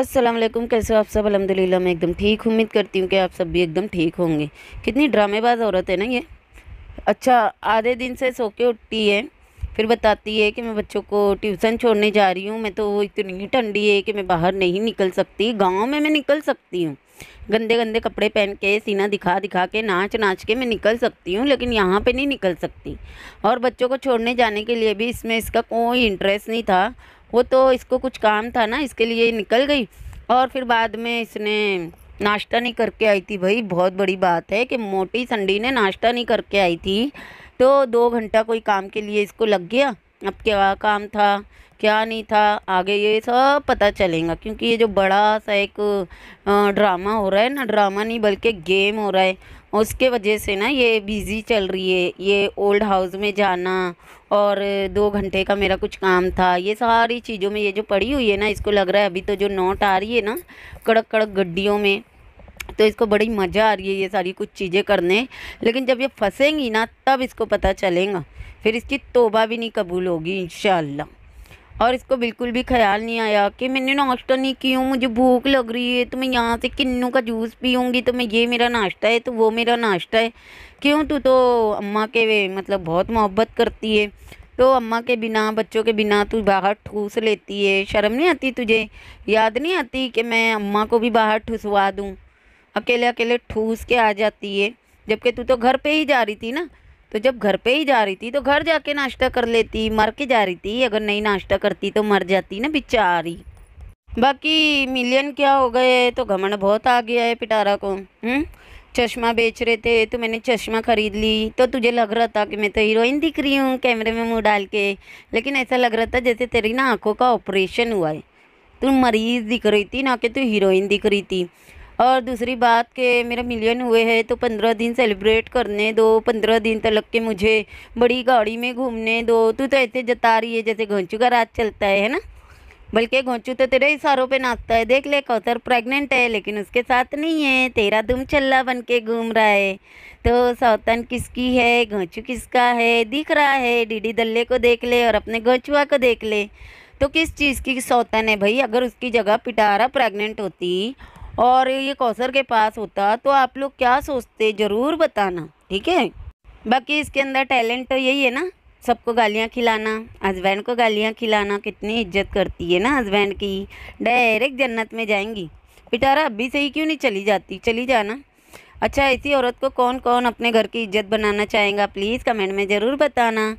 अस्सलाम वालेकुम कैसे हो आप सब अलहमदिल्ला मैं एकदम ठीक उम्मीद करती हूँ कि आप सब भी एकदम ठीक होंगे कितनी ड्रामेबाज औरत है ना ये अच्छा आधे दिन से सो के उठती है फिर बताती है कि मैं बच्चों को ट्यूसन छोड़ने जा रही हूँ मैं तो इतनी ठंडी है कि मैं बाहर नहीं निकल सकती गाँव में मैं निकल सकती हूँ गंदे गंदे कपड़े पहन के सीना दिखा दिखा के नाच नाच के मैं निकल सकती हूँ लेकिन यहाँ पे नहीं निकल सकती और बच्चों को छोड़ने जाने के लिए भी इसमें इसका कोई इंटरेस्ट नहीं था वो तो इसको कुछ काम था ना इसके लिए निकल गई और फिर बाद में इसने नाश्ता नहीं करके आई थी भाई बहुत बड़ी बात है कि मोटी संडी ने नाश्ता नहीं करके आई थी तो दो घंटा कोई काम के लिए इसको लग गया अब क्या काम था क्या नहीं था आगे ये सब पता चलेगा क्योंकि ये जो बड़ा सा एक ड्रामा हो रहा है ना ड्रामा नहीं बल्कि गेम हो रहा है उसके वजह से ना ये बिज़ी चल रही है ये ओल्ड हाउस में जाना और दो घंटे का मेरा कुछ काम था ये सारी चीज़ों में ये जो पड़ी हुई है ना इसको लग रहा है अभी तो जो नोट आ रही है ना कड़क कड़क गड्डियों में तो इसको बड़ी मज़ा आ रही है ये सारी कुछ चीज़ें करने लेकिन जब ये फंसेंगी ना तब इसको पता चलेगा फिर इसकी तोबा भी नहीं कबूल होगी इन और इसको बिल्कुल भी ख्याल नहीं आया कि मैंने नाश्ता नहीं किया मुझे भूख लग रही है तो मैं यहाँ से किन्नू का जूस पीऊँगी तो मैं ये मेरा नाश्ता है तो वो मेरा नाश्ता है क्यों तू तो अम्मा के वे मतलब बहुत मोहब्बत करती है तो अम्मा के बिना बच्चों के बिना तू बाहर ठूस लेती है शर्म नहीं आती तुझे याद नहीं आती कि मैं अम्मा को भी बाहर ठुसवा दूँ अकेले अकेले ठूस के आ जाती है जबकि तू तो घर पर ही जा रही थी ना तो जब घर पे ही जा रही थी तो घर जाके नाश्ता कर लेती मर के जा रही थी अगर नहीं नाश्ता करती तो मर जाती ना बेचारी बाकी मिलियन क्या हो गए तो घमंड बहुत आ गया है पिटारा को हम्म चश्मा बेच रहे थे तो मैंने चश्मा ख़रीद ली तो तुझे लग रहा था कि मैं तो हीरोइन दिख रही हूँ कैमरे में मुंह डाल के लेकिन ऐसा लग रहा था जैसे तेरी ना आंखों का ऑपरेशन हुआ है तू मरीज़ दिख रही थी ना कि तू हीरोइन दिख रही थी और दूसरी बात कि मेरा मिलियन हुए है तो पंद्रह दिन सेलिब्रेट करने दो पंद्रह दिन तक के मुझे बड़ी गाड़ी में घूमने दो तू तो ऐसे जता रही है जैसे घोंचू का रात चलता है, ना बल्कि घोंचू तो तेरे इशारों पे नाचता है देख ले कौतर प्रेग्नेंट है लेकिन उसके साथ नहीं है तेरा दुम चल्ला बन के घूम रहा है तो सौतन किसकी है घोंचू किसका है दिख रहा है डीडी दल्ले को देख ले और अपने घोंचुआ को देख ले तो किस चीज़ की सौतन है भाई अगर उसकी जगह पिटारा प्रेग्नेंट होती और ये कौसर के पास होता तो आप लोग क्या सोचते ज़रूर बताना ठीक है बाकी इसके अंदर टैलेंट तो यही है ना सबको गालियाँ खिलाना हस्बैंड को गालियाँ खिलाना कितनी इज्जत करती है ना हस्बैंड की डायरेक्ट जन्नत में जाएंगी बेचारा अभी से ही क्यों नहीं चली जाती चली जाना अच्छा ऐसी औरत को कौन कौन अपने घर की इज्जत बनाना चाहेगा प्लीज़ कमेंट में ज़रूर बताना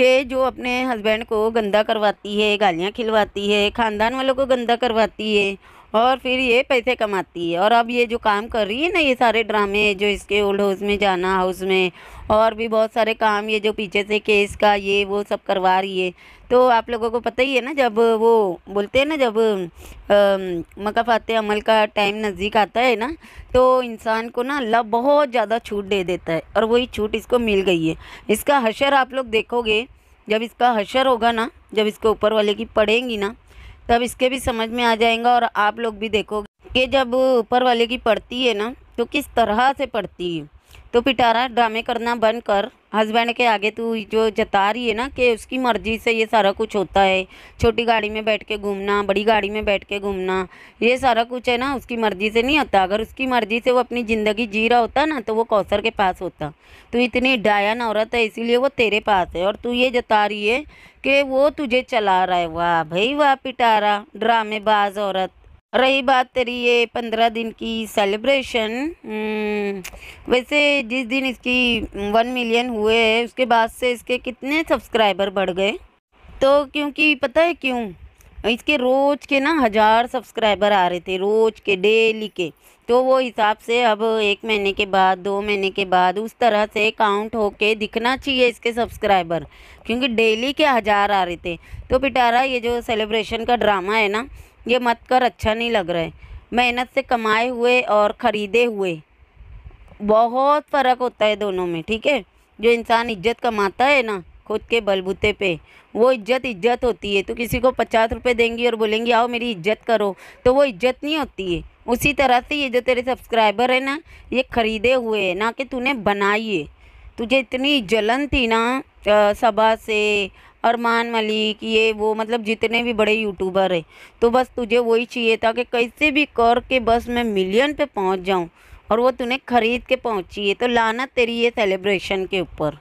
कि जो अपने हस्बैंड को गंदा करवाती है गालियाँ खिलवाती है ख़ानदान वालों को गंदा करवाती है और फिर ये पैसे कमाती है और अब ये जो काम कर रही है ना ये सारे ड्रामे जो इसके ओल्ड हाउस में जाना हाउस में और भी बहुत सारे काम ये जो पीछे से केस का ये वो सब करवा रही है तो आप लोगों को पता ही है ना जब वो बोलते हैं ना जब मकाफात अमल का टाइम नज़दीक आता है ना तो इंसान को ना अल्लाह बहुत ज़्यादा छूट दे देता है और वही छूट इसको मिल गई है इसका हशर आप लोग देखोगे जब इसका हशर होगा ना जब इसको ऊपर वाले की पढ़ेंगी ना तब इसके भी समझ में आ जाएगा और आप लोग भी देखोगे कि जब ऊपर वाले की पड़ती है ना तो किस तरह से पड़ती है तो पिटारा ड्रामे करना बंद कर हस्बैंड के आगे तू जो जता रही है ना कि उसकी मर्ज़ी से ये सारा कुछ होता है छोटी गाड़ी में बैठ के घूमना बड़ी गाड़ी में बैठ के घूमना ये सारा कुछ है ना उसकी मर्ज़ी से नहीं होता अगर उसकी मर्ज़ी से वो अपनी ज़िंदगी जी रहा होता ना तो वो कौसर के पास होता तू इतनी डायन औरत है इसीलिए वो तेरे पास है और तू ये जता रही है कि वो तुझे चला रहा है वाह भाई वाह पिटारा ड्रामेबाज औरत रही बात तेरी ये पंद्रह दिन की सेलिब्रेशन हम्म, वैसे जिस दिन इसकी वन मिलियन हुए है उसके बाद से इसके कितने सब्सक्राइबर बढ़ गए तो क्योंकि पता है क्यों इसके रोज़ के ना हज़ार सब्सक्राइबर आ रहे थे रोज़ के डेली के तो वो हिसाब से अब एक महीने के बाद दो महीने के बाद उस तरह से काउंट होके दिखना चाहिए इसके सब्सक्राइबर क्योंकि डेली के हज़ार आ रहे थे तो पिटारा ये जो सेलिब्रेशन का ड्रामा है ना ये मत कर अच्छा नहीं लग रहा है मेहनत से कमाए हुए और ख़रीदे हुए बहुत फ़र्क होता है दोनों में ठीक है जो इंसान इज्जत कमाता है ना खुद के बलबूते पे वो इज्जत इज्जत होती है तो किसी को पचास रुपये देंगी और बोलेंगी आओ मेरी इज्जत करो तो वो इज्जत नहीं होती है उसी तरह से ये जो तेरे सब्सक्राइबर है ना ये ख़रीदे हुए हैं ना कि तूने बनाई है तुझे इतनी जलन थी ना सबा से अरमान मलिक ये वो मतलब जितने भी बड़े यूट्यूबर हैं तो बस तुझे वही चाहिए था कि कैसे भी कर के बस मैं मिलियन पे पहुंच जाऊं और वो तूने ख़रीद के पहुंची है तो लानत तेरी ये सेलिब्रेशन के ऊपर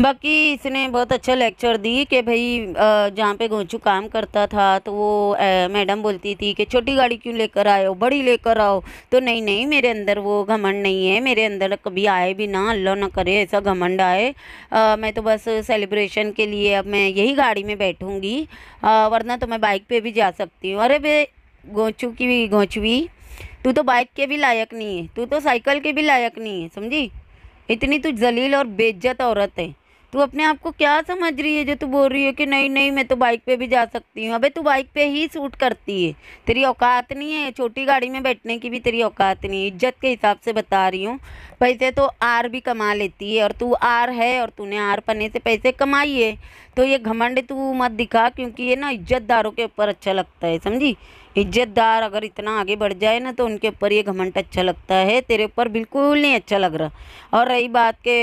बाकी इसने बहुत अच्छा लेक्चर दी कि भाई जहाँ पे गोचू काम करता था तो वो मैडम बोलती थी कि छोटी गाड़ी क्यों लेकर आए हो बड़ी लेकर आओ तो नहीं नहीं मेरे अंदर वो घमंड नहीं है मेरे अंदर कभी आए भी ना अल्लाह ना करे ऐसा घमंड आए आ, मैं तो बस सेलिब्रेशन के लिए अब मैं यही गाड़ी में बैठूँगी वरना तो मैं बाइक पर भी जा सकती हूँ अरे भाई गोचू की भी गोचवी तू तो बाइक के भी लायक नहीं है तू तो साइकिल के भी लायक नहीं है समझी इतनी तो जलील और बेज्जत औरत है तू अपने आप को क्या समझ रही है जो तू बोल रही है कि नहीं नहीं मैं तो बाइक पे भी जा सकती हूँ अबे तू बाइक पे ही सूट करती है तेरी औकात नहीं है छोटी गाड़ी में बैठने की भी तेरी औकात नहीं है इज्जत के हिसाब से बता रही हूँ पैसे तो आर भी कमा लेती है और तू आर है और तूने आर पने से पैसे कमाई है तो ये घमंड तू मत दिखा क्योंकि ये ना इज्जतदारों के ऊपर अच्छा लगता है समझी इज्जतदार अगर इतना आगे बढ़ जाए ना तो उनके ऊपर ये घमंड अच्छा लगता है तेरे ऊपर बिल्कुल नहीं अच्छा लग रहा और रही बात के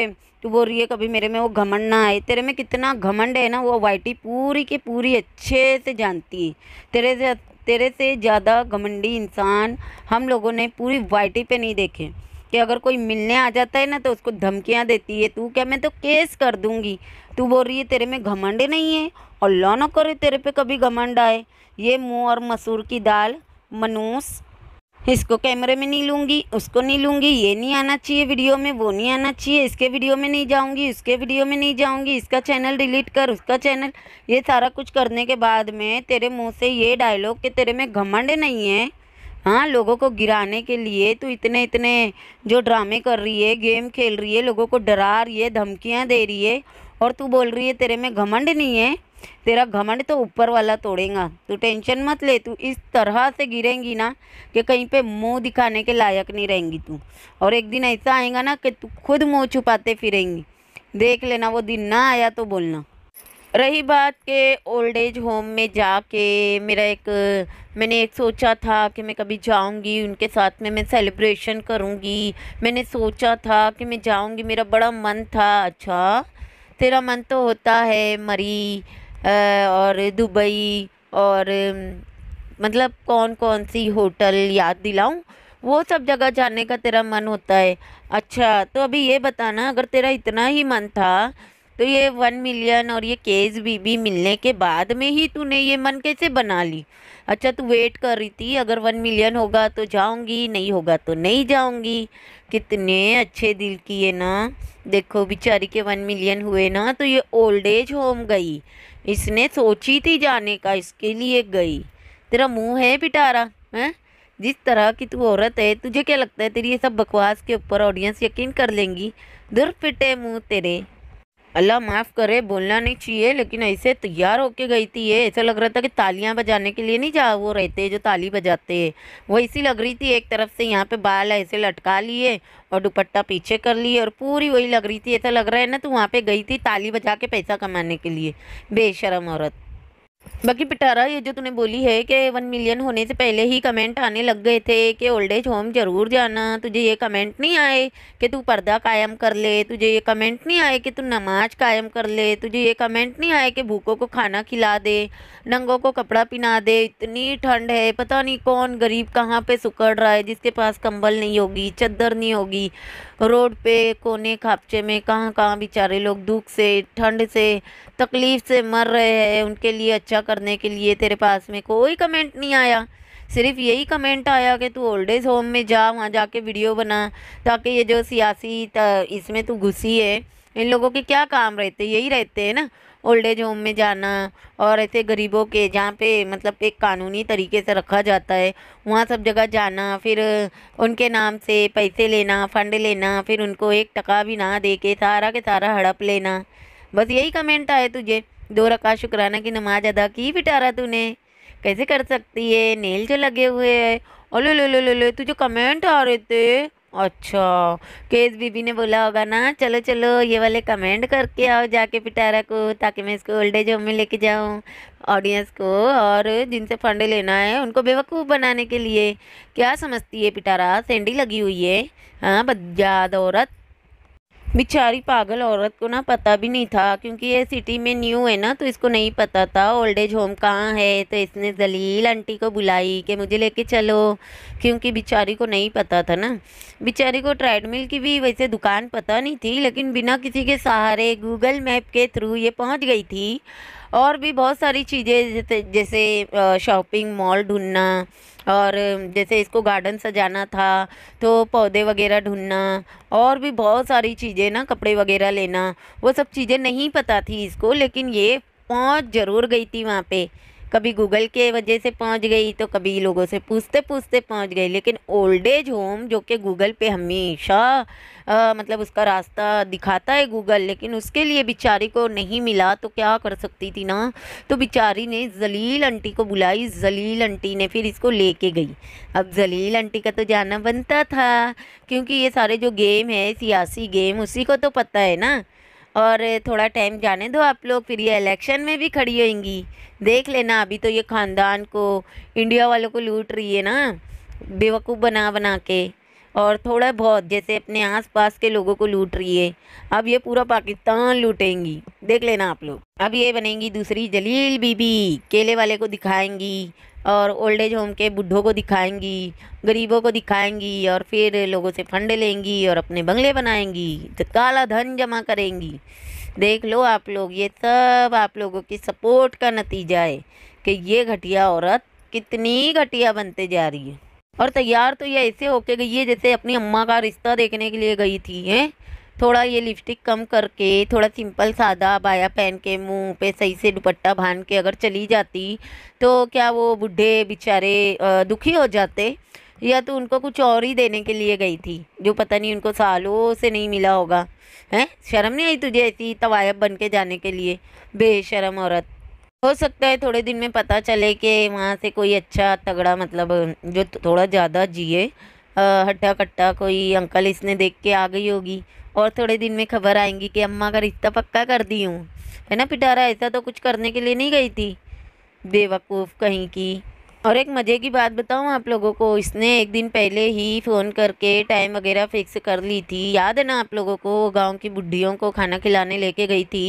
तो बोल रही है कभी मेरे में वो घमंड ना आए तेरे में कितना घमंड है ना वो वाइटी पूरी की पूरी अच्छे से जानती है तेरे से तेरे से ज़्यादा घमंडी इंसान हम लोगों ने पूरी वाइटी पे नहीं देखे कि अगर कोई मिलने आ जाता है ना तो उसको धमकियाँ देती है तू क्या मैं तो केस कर दूँगी तू बोल रही है तेरे में घमंड नहीं है और लौ ना करे तेरे पे कभी घमंड आए ये मुँह और मसूर की दाल मनूस इसको कैमरे में नहीं लूँगी उसको नहीं लूँगी ये नहीं आना चाहिए वीडियो में वो नहीं आना चाहिए इसके वीडियो में नहीं जाऊँगी उसके वीडियो में नहीं जाऊँगी इसका चैनल डिलीट कर उसका चैनल ये सारा कुछ करने के बाद में तेरे मुँह से ये डायलॉग कि तेरे में घमंड नहीं है हाँ लोगों को गिराने के लिए तो इतने इतने जो ड्रामे कर रही है गेम खेल रही है लोगों को डरा रही है धमकियाँ दे रही है और तू बोल रही है तेरे में घमंड नहीं है तेरा घमंड तो ऊपर वाला तोड़ेगा तू टेंशन मत ले तू इस तरह से गिरेंगी ना कि कहीं पे मुंह दिखाने के लायक नहीं रहेंगी तू और एक दिन ऐसा आएगा ना कि तू खुद मुंह छुपाते फिरेंगी देख लेना वो दिन ना आया तो बोलना रही बात के ओल्ड एज होम में जाके मेरा एक मैंने एक सोचा था कि मैं कभी जाऊंगी उनके साथ में मैं सेलिब्रेशन करूंगी मैंने सोचा था कि मैं जाऊंगी मेरा बड़ा मन था अच्छा तेरा मन तो होता है मरी और दुबई और मतलब कौन कौन सी होटल याद दिलाऊं वो सब जगह जाने का तेरा मन होता है अच्छा तो अभी ये बताना अगर तेरा इतना ही मन था तो ये वन मिलियन और ये केस बीबी मिलने के बाद में ही तूने ये मन कैसे बना ली अच्छा तू वेट कर रही थी अगर वन मिलियन होगा तो जाऊंगी नहीं होगा तो नहीं जाऊंगी कितने अच्छे दिल की है ना देखो बेचारी के वन मिलियन हुए ना तो ये ओल्ड एज होम गई इसने सोची थी जाने का इसके लिए गई तेरा मुंह है पिटारा हैं जिस तरह की तू औरत है तुझे क्या लगता है तेरी ये सब बकवास के ऊपर ऑडियंस यकीन कर लेंगी दुर पिटे मुँह तेरे अल्लाह माफ़ करे बोलना नहीं चाहिए लेकिन ऐसे तैयार होके गई थी ये ऐसा लग रहा था कि तालियां बजाने के लिए नहीं जा वो रहते जो ताली बजाते हैं ऐसी लग रही थी एक तरफ से यहाँ पे बाल ऐसे लटका लिए और दुपट्टा पीछे कर लिए और पूरी वही लग रही थी ऐसा लग रहा है ना तू वहाँ पे गई थी ताली बजा के पैसा कमाने के लिए बेशरम औरत बाकी पिटारा ये जो तूने बोली है कि वन मिलियन होने से पहले ही कमेंट आने लग गए थे कि ओल्ड एज होम जरूर जाना तुझे ये कमेंट नहीं आए कि तू पर्दा कायम कर ले तुझे ये कमेंट नहीं आए कि तू नमाज कायम कर ले तुझे ये कमेंट नहीं आए कि भूखों को खाना खिला दे नंगों को कपड़ा पहना दे इतनी ठंड है पता नहीं कौन गरीब कहाँ पर सुकड़ रहा है जिसके पास कंबल नहीं होगी चद्दर नहीं होगी रोड पे कोने खापचे में कहाँ कहाँ बेचारे लोग दुख से ठंड से तकलीफ़ से मर रहे हैं उनके लिए अच्छा अच्छा करने के लिए तेरे पास में कोई कमेंट नहीं आया सिर्फ यही कमेंट आया कि तू ओल्ड एज होम में जा वहाँ जाके वीडियो बना ताकि ये जो सियासी इसमें तू घुसी है इन लोगों के क्या काम रहते यही रहते हैं ना ओल्ड एज होम में जाना और ऐसे गरीबों के जहाँ पे मतलब एक कानूनी तरीके से रखा जाता है वहाँ सब जगह जाना फिर उनके नाम से पैसे लेना फंड लेना फिर उनको एक टका भी ना दे के सारा के सारा हड़प लेना बस यही कमेंट आए तुझे दो रका शुक्राना की नमाज अदा की बिटारा तूने कैसे कर सकती है नेल जो लगे हुए है अलो लो लो लो लो तुझे कमेंट आ रहे थे अच्छा केस बीबी ने बोला होगा ना चलो चलो ये वाले कमेंट करके आओ जाके पिटारा को ताकि मैं इसको ओल्ड एज होम में लेके जाऊँ ऑडियंस को और जिनसे फंड लेना है उनको बेवकूफ़ बनाने के लिए क्या समझती है पिटारा सेंडी लगी हुई है हाँ बद औरत बेचारी पागल औरत को ना पता भी नहीं था क्योंकि ये सिटी में न्यू है ना तो इसको नहीं पता था ओल्ड एज होम कहाँ है तो इसने जलील आंटी को बुलाई कि मुझे लेके चलो क्योंकि बेचारी को नहीं पता था ना बेचारी को ट्रेडमिल की भी वैसे दुकान पता नहीं थी लेकिन बिना किसी के सहारे गूगल मैप के थ्रू ये पहुँच गई थी और भी बहुत सारी चीज़ें जैसे शॉपिंग मॉल ढूंढना और जैसे इसको गार्डन सजाना था तो पौधे वगैरह ढूंढना और भी बहुत सारी चीज़ें ना कपड़े वगैरह लेना वो सब चीज़ें नहीं पता थी इसको लेकिन ये पहुँच ज़रूर गई थी वहाँ पर कभी गूगल के वजह से पहुंच गई तो कभी लोगों से पूछते पूछते पहुंच गई लेकिन ओल्ड एज होम जो कि गूगल पे हमेशा आ, मतलब उसका रास्ता दिखाता है गूगल लेकिन उसके लिए बेचारी को नहीं मिला तो क्या कर सकती थी ना तो बेचारी ने जलील आंटी को बुलाई जलील आंटी ने फिर इसको लेके गई अब जलील आंटी का तो जाना बनता था क्योंकि ये सारे जो गेम है सियासी गेम उसी को तो पता है ना और थोड़ा टाइम जाने दो आप लोग फिर ये इलेक्शन में भी खड़ी होंगी देख लेना अभी तो ये ख़ानदान को इंडिया वालों को लूट रही है ना बेवकूफ़ बना बना के और थोड़ा बहुत जैसे अपने आसपास के लोगों को लूट रही है अब ये पूरा पाकिस्तान लूटेंगी देख लेना आप लोग अब ये बनेंगी दूसरी जलील बीबी केले वाले को दिखाएंगी और ओल्ड एज होम के बुढ़ों को दिखाएंगी गरीबों को दिखाएंगी और फिर लोगों से फंड लेंगी और अपने बंगले बनाएंगी तो काला धन जमा करेंगी देख लो आप लोग ये सब आप लोगों की सपोर्ट का नतीजा है कि ये घटिया औरत कितनी घटिया बनते जा रही है और तैयार तो ये ऐसे होके गई है जैसे अपनी अम्मा का रिश्ता देखने के लिए गई थी हैं थोड़ा ये लिपस्टिक कम करके थोड़ा सिंपल सादा बाया पहन के मुंह पे सही से दुपट्टा बांध के अगर चली जाती तो क्या वो बूढ़े बेचारे दुखी हो जाते या तो उनको कुछ और ही देने के लिए गई थी जो पता नहीं उनको सालों से नहीं मिला होगा हैं शर्म नहीं आई तुझे ऐसी तवायब बन के जाने के लिए बेशरम औरत हो सकता है थोड़े दिन में पता चले कि वहाँ से कोई अच्छा तगड़ा मतलब जो थोड़ा ज़्यादा जिए हट्टा कट्टा कोई अंकल इसने देख के आ गई होगी और थोड़े दिन में खबर आएंगी कि अम्मा का रिश्ता पक्का कर दी हूँ है ना पिटारा ऐसा तो कुछ करने के लिए नहीं गई थी बेवकूफ़ कहीं की और एक मज़े की बात बताऊँ आप लोगों को इसने एक दिन पहले ही फ़ोन करके टाइम वगैरह फिक्स कर ली थी याद है ना आप लोगों को गांव की बुढ़ियों को खाना खिलाने लेके गई थी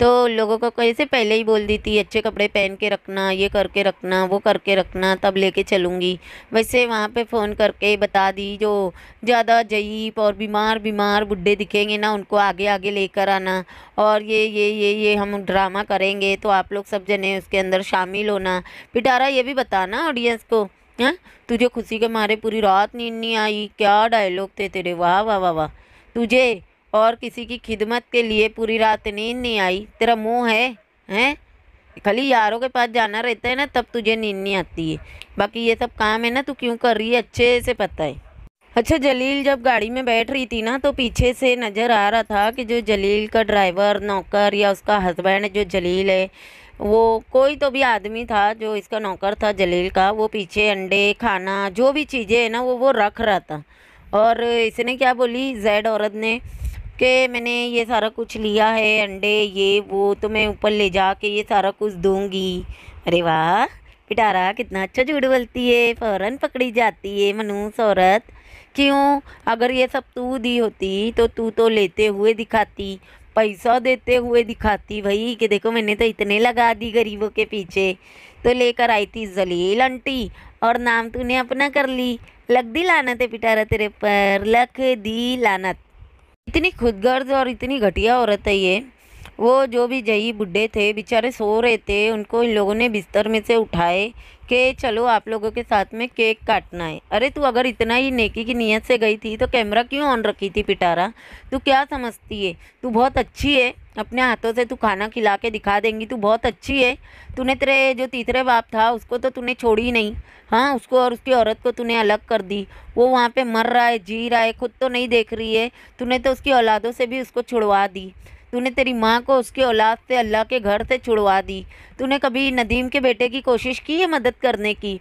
तो लोगों को कैसे पहले ही बोल दी थी अच्छे कपड़े पहन के रखना ये करके रखना वो करके रखना तब लेके चलूँगी वैसे वहाँ पे फ़ोन करके बता दी जो ज़्यादा जयीप और बीमार बीमार बुढ़े दिखेंगे ना उनको आगे आगे लेकर आना और ये ये ये ये हम ड्रामा करेंगे तो आप लोग सब जने उसके अंदर शामिल होना पिटारा ये भी बताना ना ऑडियंस को हैं तुझे खुशी के मारे पूरी रात नींद नहीं आई क्या डायलॉग थे तेरे वाह वाह वाह वाह तुझे और किसी की खिदमत के लिए पूरी रात नींद नहीं आई तेरा मुँह है हैं खाली यारों के पास जाना रहता है ना तब तुझे नींद नहीं आती है बाकी ये सब काम है ना तू क्यों कर रही है अच्छे से पता है अच्छा जलील जब गाड़ी में बैठ रही थी ना तो पीछे से नज़र आ रहा था कि जो जलील का ड्राइवर नौकर या उसका हस्बैंड जो जलील है वो कोई तो भी आदमी था जो इसका नौकर था जलील का वो पीछे अंडे खाना जो भी चीज़ें है ना वो वो रख रहा था और इसने क्या बोली जैड औरत ने कि मैंने ये सारा कुछ लिया है अंडे ये वो तो मैं ऊपर ले जा के ये सारा कुछ दूंगी अरे वाह पिटारा कितना अच्छा झूठ बोलती है फ़ौरन पकड़ी जाती है मनूस औरत क्यों अगर ये सब तू दी होती तो तू तो लेते हुए दिखाती पैसा देते हुए दिखाती भाई कि देखो मैंने तो इतने लगा दी गरीबों के पीछे तो लेकर आई थी जलील आंटी और नाम तूने अपना कर ली लग दी लानत है पिटारा तेरे पर लख दी लानत इतनी खुदगर्ज और इतनी घटिया औरत है ये वो जो भी जई बुढ़े थे बेचारे सो रहे थे उनको इन लोगों ने बिस्तर में से उठाए कि चलो आप लोगों के साथ में केक काटना है अरे तू अगर इतना ही नेकी की नीयत से गई थी तो कैमरा क्यों ऑन रखी थी पिटारा तू क्या समझती है तू बहुत अच्छी है अपने हाथों से तू खाना खिला के दिखा देंगी तू बहुत अच्छी है तूने तेरे जो तीसरे बाप था उसको तो तूने छोड़ी नहीं हाँ उसको और उसकी औरत को तूने अलग कर दी वो वहाँ पर मर रहा है जी रहा है खुद तो नहीं देख रही है तूने तो उसकी औलादों से भी उसको छुड़वा दी तूने तेरी माँ को उसके औलाद से अल्लाह के घर से छुड़वा दी तूने कभी नदीम के बेटे की कोशिश की है मदद करने की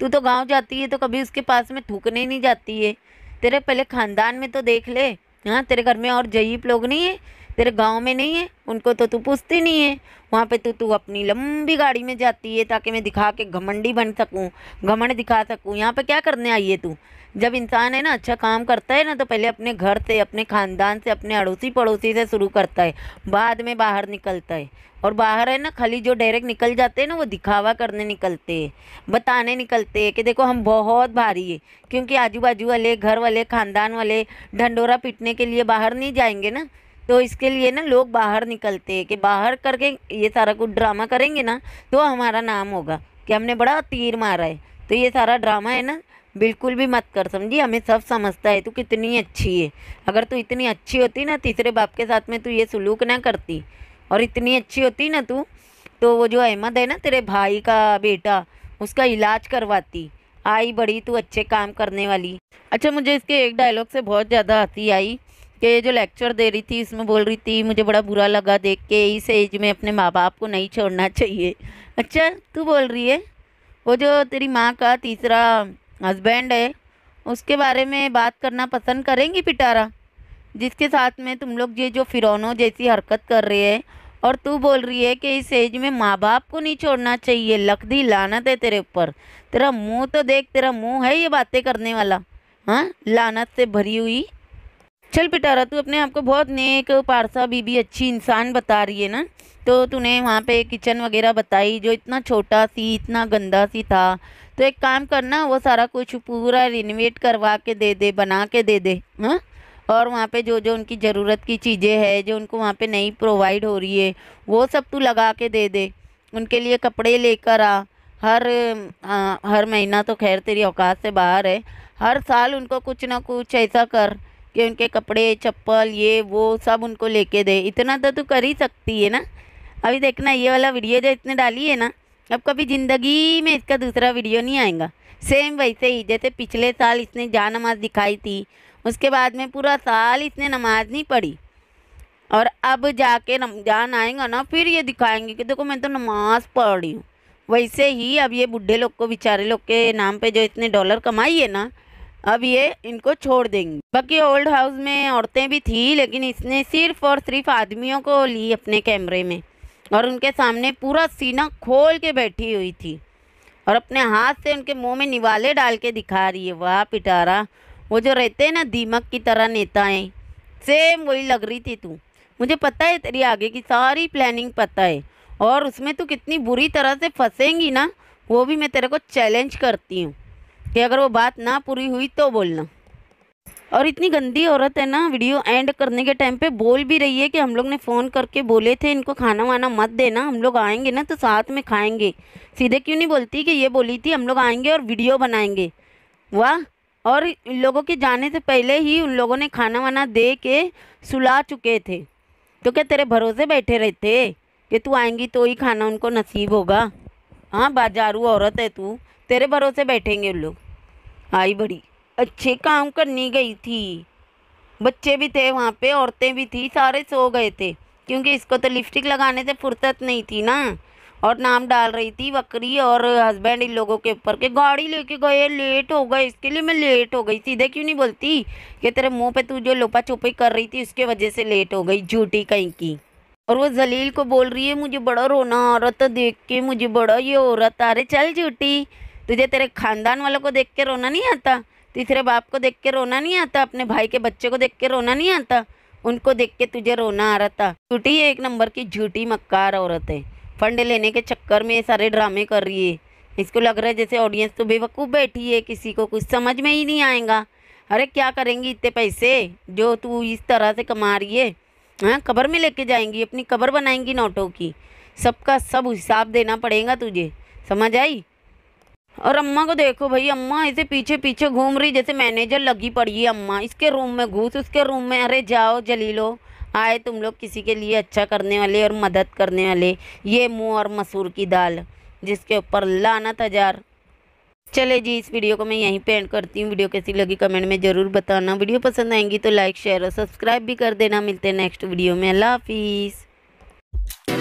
तू तो गाँव जाती है तो कभी उसके पास में थूकने नहीं जाती है तेरे पहले ख़ानदान में तो देख ले हाँ तेरे घर में और जयीप लोग नहीं है तेरे गांव में नहीं है उनको तो तू पूछती नहीं है वहाँ पे तो तू अपनी लंबी गाड़ी में जाती है ताकि मैं दिखा के घमंडी बन सकूँ घमंड दिखा सकूँ यहाँ पे क्या करने आई है तू जब इंसान है ना अच्छा काम करता है ना तो पहले अपने घर से अपने ख़ानदान से अपने अड़ोसी पड़ोसी से शुरू करता है बाद में बाहर निकलता है और बाहर है ना खाली जो डायरेक्ट निकल जाते हैं ना वो दिखावा करने निकलते हैं बताने निकलते हैं कि देखो हम बहुत भारी है क्योंकि आजू बाजू वाले घर वाले ख़ानदान वाले ढंडोरा पीटने के लिए बाहर नहीं जाएंगे ना तो इसके लिए ना लोग बाहर निकलते हैं कि बाहर करके ये सारा कुछ ड्रामा करेंगे ना तो हमारा नाम होगा कि हमने बड़ा तीर मारा है तो ये सारा ड्रामा है ना बिल्कुल भी मत कर समझी हमें सब समझता है तू कितनी अच्छी है अगर तू इतनी अच्छी होती ना तीसरे बाप के साथ में तू ये सुलूक ना करती और इतनी अच्छी होती ना तू तो वो जो अहमद है ना तेरे भाई का बेटा उसका इलाज करवाती आई बड़ी तू अच्छे काम करने वाली अच्छा मुझे इसके एक डायलॉग से बहुत ज़्यादा हंसी आई कि ये जो लेक्चर दे रही थी इसमें बोल रही थी मुझे बड़ा बुरा लगा देख के इस एज में अपने माँ बाप को नहीं छोड़ना चाहिए अच्छा तू बोल रही है वो जो तेरी माँ का तीसरा हस्बैंड है उसके बारे में बात करना पसंद करेंगी पिटारा जिसके साथ में तुम लोग ये जो फिरौनों जैसी हरकत कर रहे हैं और तू बोल रही है कि इस एज में माँ बाप को नहीं छोड़ना चाहिए लकदी लानत है तेरे ऊपर तेरा मुँह तो देख तेरा मुँह है ये बातें करने वाला हाँ लानत से भरी हुई चल पिटारा तू अपने आप को बहुत नेक पारसा बीबी अच्छी इंसान बता रही है ना तो तूने वहाँ पे किचन वगैरह बताई जो इतना छोटा सी इतना गंदा सी था तो एक काम करना वो सारा कुछ पूरा रिनोवेट करवा के दे दे बना के दे दे हा? और वहाँ पे जो जो उनकी ज़रूरत की चीज़ें है जो उनको वहाँ पे नहीं प्रोवाइड हो रही है वो सब तू लगा के दे दे उनके लिए कपड़े लेकर आ हर आ, हर महीना तो खैर तेरी औकात से बाहर है हर साल उनको कुछ ना कुछ ऐसा कर कि उनके कपड़े चप्पल ये वो सब उनको लेके दे इतना तो तू कर ही सकती है ना अभी देखना ये वाला वीडियो जो इतने डाली है ना अब कभी ज़िंदगी में इसका दूसरा वीडियो नहीं आएगा सेम वैसे ही जैसे पिछले साल इसने जा नमाज़ दिखाई थी उसके बाद में पूरा साल इसने नमाज़ नहीं पढ़ी और अब जाके रमजान आएगा ना फिर ये दिखाएंगे कि देखो मैं तो नमाज़ पढ़ रही हूँ वैसे ही अब ये बूढ़े लोग को बेचारे लोग के नाम पे जो इतने डॉलर कमाई है ना अब ये इनको छोड़ देंगे बाकी ओल्ड हाउस में औरतें भी थी लेकिन इसने सिर्फ और सिर्फ आदमियों को ली अपने कैमरे में और उनके सामने पूरा सीना खोल के बैठी हुई थी और अपने हाथ से उनके मुंह में निवाले डाल के दिखा रही है वाह पिटारा वो जो रहते हैं ना दीमक की तरह नेताएं सेम वही लग रही थी तू मुझे पता है तेरी आगे की सारी प्लानिंग पता है और उसमें तू कितनी बुरी तरह से फंसेंगी ना वो भी मैं तेरे को चैलेंज करती हूँ कि अगर वो बात ना पूरी हुई तो बोलना और इतनी गंदी औरत है ना वीडियो एंड करने के टाइम पे बोल भी रही है कि हम लोग ने फ़ोन करके बोले थे इनको खाना वाना मत देना हम लोग आएंगे ना तो साथ में खाएंगे सीधे क्यों नहीं बोलती कि ये बोली थी हम लोग आएंगे और वीडियो बनाएंगे वाह और इन लोगों के जाने से पहले ही उन लोगों ने खाना वाना दे के सुला चुके थे तो क्या तेरे भरोसे बैठे रहते कि तू आएंगी तो ही खाना उनको नसीब होगा हाँ बाजारू औरत है तू तेरे भरोसे बैठेंगे उन लोग आई बड़ी अच्छे काम करने गई थी बच्चे भी थे वहाँ पे औरतें भी थी सारे सो गए थे क्योंकि इसको तो लिपस्टिक लगाने से फुर्सत नहीं थी ना और नाम डाल रही थी बकरी और हस्बैंड इन लोगों के ऊपर के गाड़ी लेके गए लेट हो गए इसके लिए मैं लेट हो गई सीधे क्यों नहीं बोलती कि तेरे मुंह पे तू जो लोपा चोपी कर रही थी उसके वजह से लेट हो गई झूठी कहीं की और वो जलील को बोल रही है मुझे बड़ा रोना आ रहा था देख के मुझे बड़ा ये हो रहा था अरे चल झूठी तुझे तेरे खानदान वालों को देख के रोना नहीं आता तीसरे बाप को देख के रोना नहीं आता अपने भाई के बच्चे को देख के रोना नहीं आता उनको देख के तुझे रोना आ रहा था झूठी एक नंबर की झूठी मक्कार औरत है फंड लेने के चक्कर में सारे ड्रामे कर रही है इसको लग रहा है जैसे ऑडियंस तो बेवकूफ़ बैठी है किसी को कुछ समझ में ही नहीं आएगा अरे क्या करेंगी इतने पैसे जो तू इस तरह से कमा रही है हाँ कबर में लेके जाएंगी अपनी कबर बनाएंगी नोटों की सबका सब हिसाब देना पड़ेगा तुझे समझ आई और अम्मा को देखो भाई अम्मा इसे पीछे पीछे घूम रही जैसे मैनेजर लगी पड़ी है अम्मा इसके रूम में घुस उसके रूम में अरे जाओ जली लो आए तुम लोग किसी के लिए अच्छा करने वाले और मदद करने वाले ये मुँह और मसूर की दाल जिसके ऊपर लानत हजार चले जी इस वीडियो को मैं यहीं पे एंड करती हूँ वीडियो कैसी लगी कमेंट में ज़रूर बताना वीडियो पसंद आएंगी तो लाइक शेयर और सब्सक्राइब भी कर देना मिलते हैं नेक्स्ट वीडियो में अल्लाह हाफिज़